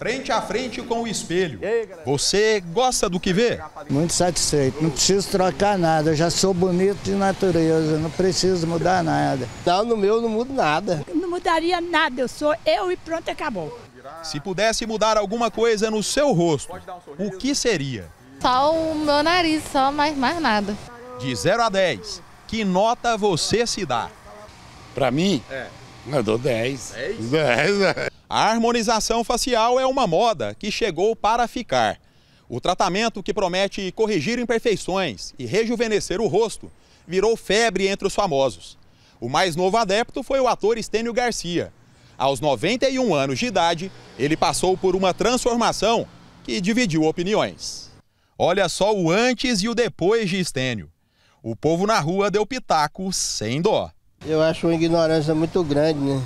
frente a frente com o espelho. Você gosta do que vê? Muito satisfeito. Não preciso trocar nada. Eu já sou bonito de natureza. Não preciso mudar nada. Não, no meu não mudo nada. Não mudaria nada. Eu sou eu e pronto, acabou. Se pudesse mudar alguma coisa no seu rosto, o que seria? Só o meu nariz, só, mais mais nada. De 0 a 10, que nota você se dá? Para mim, é. Eu dou 10. 10? 10. A harmonização facial é uma moda que chegou para ficar. O tratamento que promete corrigir imperfeições e rejuvenescer o rosto virou febre entre os famosos. O mais novo adepto foi o ator Estênio Garcia. Aos 91 anos de idade, ele passou por uma transformação que dividiu opiniões. Olha só o antes e o depois de Estênio. O povo na rua deu pitaco sem dó. Eu acho uma ignorância muito grande, né?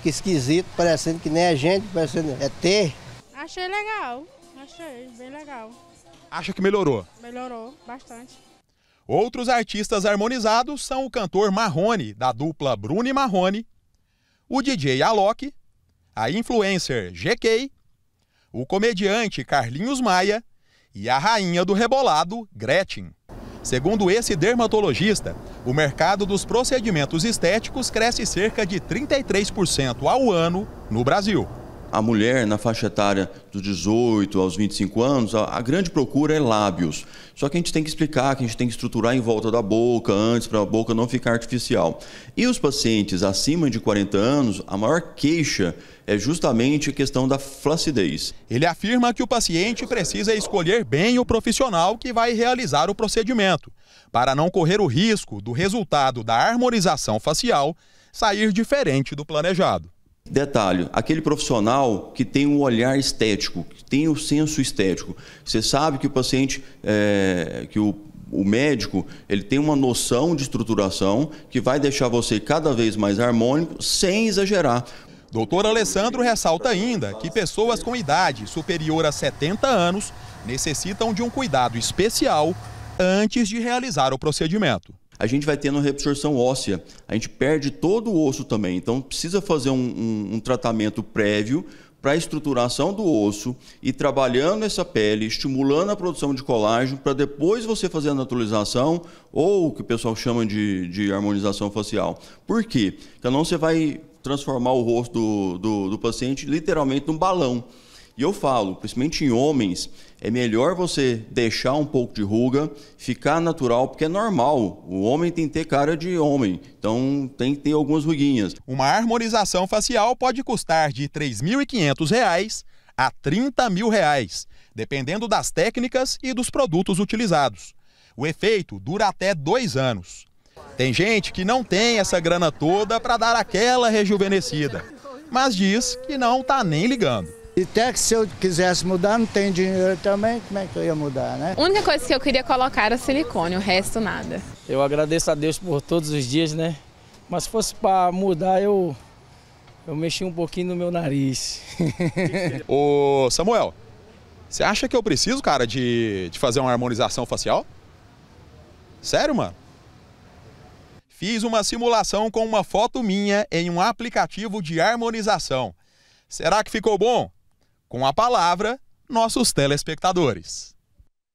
Que esquisito, parecendo que nem a gente, parecendo é ter. Achei legal, achei bem legal. Acha que melhorou? Melhorou bastante. Outros artistas harmonizados são o cantor Marrone, da dupla Bruno e Marrone, o DJ Alok, a influencer GK, o comediante Carlinhos Maia e a rainha do rebolado, Gretchen. Segundo esse dermatologista, o mercado dos procedimentos estéticos cresce cerca de 33% ao ano no Brasil a mulher na faixa etária dos 18 aos 25 anos, a, a, grande procura é lábios. Só que a gente tem que explicar que a gente tem que estruturar em volta da boca antes para a boca não ficar artificial. E os pacientes acima de 40 anos, a maior queixa é justamente a questão da flacidez. Ele afirma que o paciente precisa escolher bem o profissional que vai realizar o procedimento, para não correr o risco do resultado da harmonização facial sair diferente do planejado. Detalhe, aquele profissional que tem um olhar estético, que tem o um senso estético, você sabe que o paciente, é, que o, o médico, ele tem uma noção de estruturação que vai deixar você cada vez mais harmônico, sem exagerar. Doutor Alessandro ressalta ainda que pessoas com idade superior a 70 anos necessitam de um cuidado especial antes de realizar o procedimento a gente vai tendo reabsorção óssea. A gente perde todo o osso também. Então, precisa fazer um, um, um tratamento prévio para a estruturação do osso e trabalhando essa pele, estimulando a produção de colágeno, para depois você fazer a naturalização ou o que o pessoal chama de, de harmonização facial. Por quê? Porque senão não você vai transformar o rosto do, do, do paciente literalmente num balão. E eu falo, principalmente em homens, é melhor você deixar um pouco de ruga, ficar natural, porque é normal. O homem tem que ter cara de homem, então tem que ter algumas ruguinhas. Uma harmonização facial pode custar de R$ 3.500 a R$ mil, reais, dependendo das técnicas e dos produtos utilizados. O efeito dura até dois anos. Tem gente que não tem essa grana toda para dar aquela rejuvenescida, mas diz que não está nem ligando. E até que se eu quisesse mudar, não tem dinheiro também, como é que eu ia mudar, né? A única coisa que eu queria colocar era silicone, o resto nada. Eu agradeço a Deus por todos os dias, né? Mas se fosse para mudar, eu, eu mexi um pouquinho no meu nariz. Ô Samuel, você acha que eu preciso, cara, de, de fazer uma harmonização facial? Sério, mano? Fiz uma simulação com uma foto minha em um aplicativo de harmonização. Será que ficou bom? Com a palavra, nossos telespectadores.